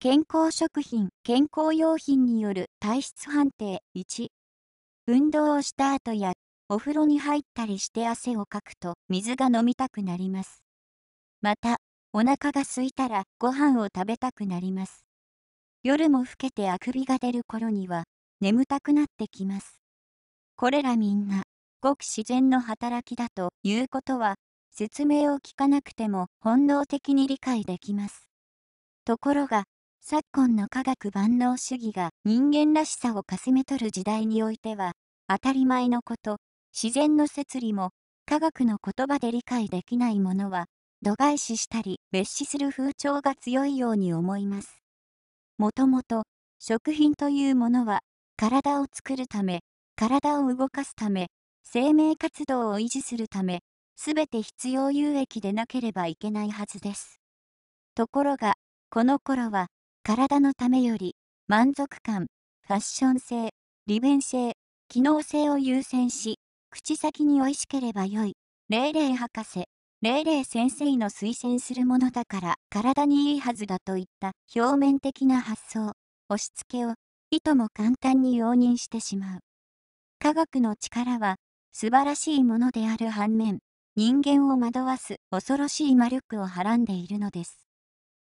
健康食品・健康用品による体質判定1運動をした後やお風呂に入ったりして汗をかくと水が飲みたくなりますまたお腹が空いたらご飯を食べたくなります夜も更けてあくびが出る頃には眠たくなってきますこれらみんなごく自然の働きだということは説明を聞かなくても本能的に理解できますところが昨今の科学万能主義が人間らしさをかすめ取る時代においては、当たり前のこと、自然の摂理も、科学の言葉で理解できないものは、度外視したり、蔑視する風潮が強いように思います。もともと、食品というものは、体を作るため、体を動かすため、生命活動を維持するため、全て必要有益でなければいけないはずです。ところが、この頃は、体のためより、満足感、ファッション性、利便性、機能性を優先し、口先に美味しければ良い。レイレイ博士、レイレイ先生の推薦するものだから体にいいはずだといった表面的な発想、押し付けを、いとも簡単に容認してしまう。科学の力は、素晴らしいものである反面、人間を惑わす恐ろしい魔力をはらんでいるのです。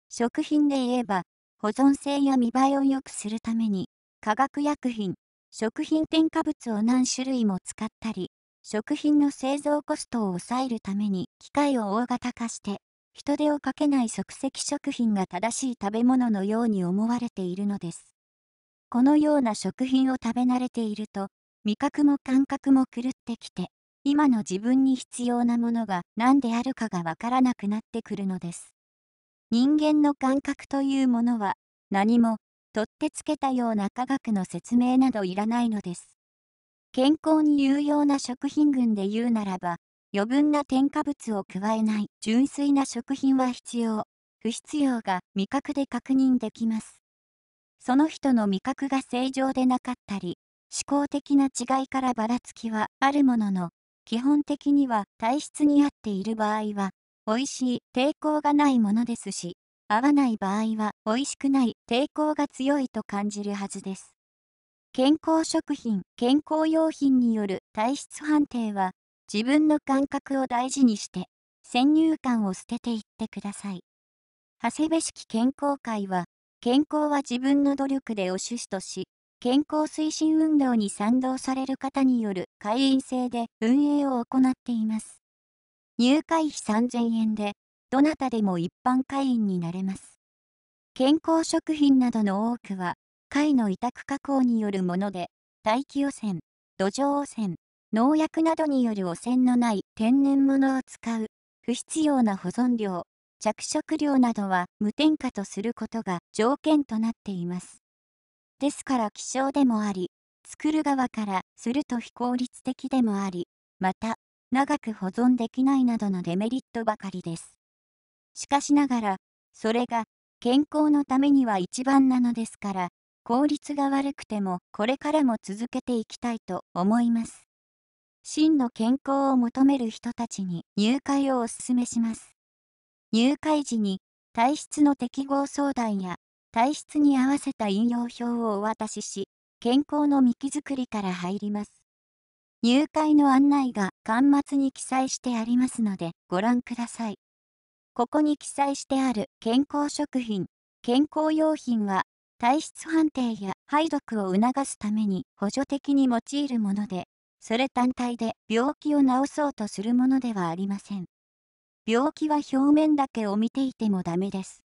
食品で言えば、保存性や見栄えを良くするために、化学薬品、食品添加物を何種類も使ったり、食品の製造コストを抑えるために機械を大型化して、人手をかけない即席食品が正しい食べ物のように思われているのです。このような食品を食べ慣れていると、味覚も感覚も狂ってきて、今の自分に必要なものが何であるかがわからなくなってくるのです。人間の感覚というものは何も取ってつけたような科学の説明などいらないのです。健康に有用な食品群で言うならば余分な添加物を加えない純粋な食品は必要不必要が味覚で確認できます。その人の味覚が正常でなかったり思考的な違いからばらつきはあるものの基本的には体質に合っている場合は美味しい、抵抗がないものですし、合わない場合は美味しくない、抵抗が強いと感じるはずです。健康食品、健康用品による体質判定は、自分の感覚を大事にして、先入観を捨てていってください。長谷部式健康会は、健康は自分の努力でお趣旨とし、健康推進運動に賛同される方による会員制で運営を行っています。入会費3000円で、どなたでも一般会員になれます。健康食品などの多くは、貝の委託加工によるもので、大気汚染、土壌汚染、農薬などによる汚染のない天然物を使う、不必要な保存料、着色料などは無添加とすることが条件となっています。ですから希少でもあり、作る側からすると非効率的でもあり、また、長く保存できないなどのデメリットばかりです。しかしながら、それが健康のためには一番なのですから、効率が悪くてもこれからも続けていきたいと思います。真の健康を求める人たちに入会をお勧めします。入会時に体質の適合相談や体質に合わせた引用表をお渡しし、健康の幹づくりから入ります。入会の案内が巻末に記載してありますのでご覧ください。ここに記載してある健康食品、健康用品は体質判定や排毒を促すために補助的に用いるもので、それ単体で病気を治そうとするものではありません。病気は表面だけを見ていてもダメです。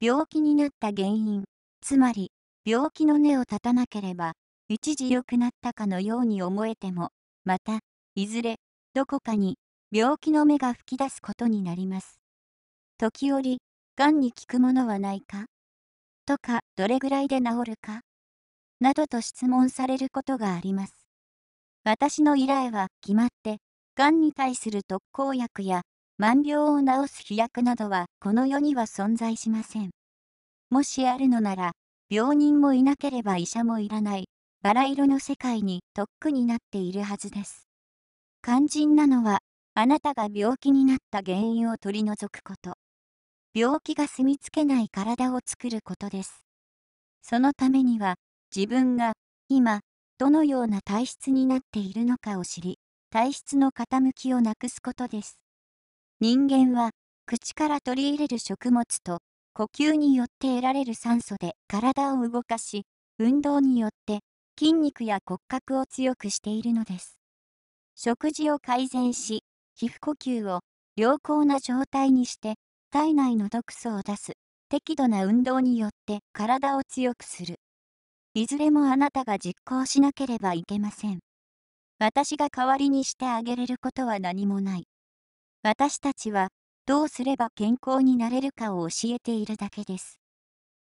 病気になった原因、つまり病気の根を立たなければ、一時良くなったかのように思えても、またいずれ、どこかに、病気の芽が吹き出すことになります。時折、がんに効くものはないかとか、どれぐらいで治るかなどと質問されることがあります。私の依頼は決まって、がんに対する特効薬や万病を治す飛躍などはこの世には存在しません。もしあるのなら、病人もいなければ医者もいらない、バラ色の世界にとっくになっているはずです。肝心なのは、あなたが病気になった原因を取り除くこと。病気が住みつけない体を作ることです。そのためには、自分が、今、どのような体質になっているのかを知り、体質の傾きをなくすことです。人間は、口から取り入れる食物と、呼吸によって得られる酸素で体を動かし、運動によって筋肉や骨格を強くしているのです。食事を改善し、皮膚呼吸を良好な状態にして、体内の毒素を出す、適度な運動によって体を強くする。いずれもあなたが実行しなければいけません。私が代わりにしてあげれることは何もない。私たちは、どうすれば健康になれるかを教えているだけです。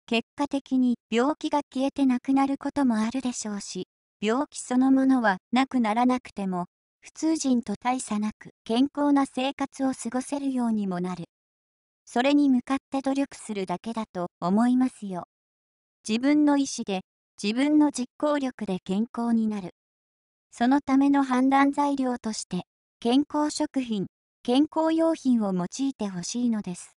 結果的に病気が消えてなくなることもあるでしょうし、病気そのものはなくならなくても、普通人と大差なく健康な生活を過ごせるようにもなる。それに向かって努力するだけだと思いますよ。自分の意思で、自分の実行力で健康になる。そのための判断材料として、健康食品、健康用品を用いてほしいのです。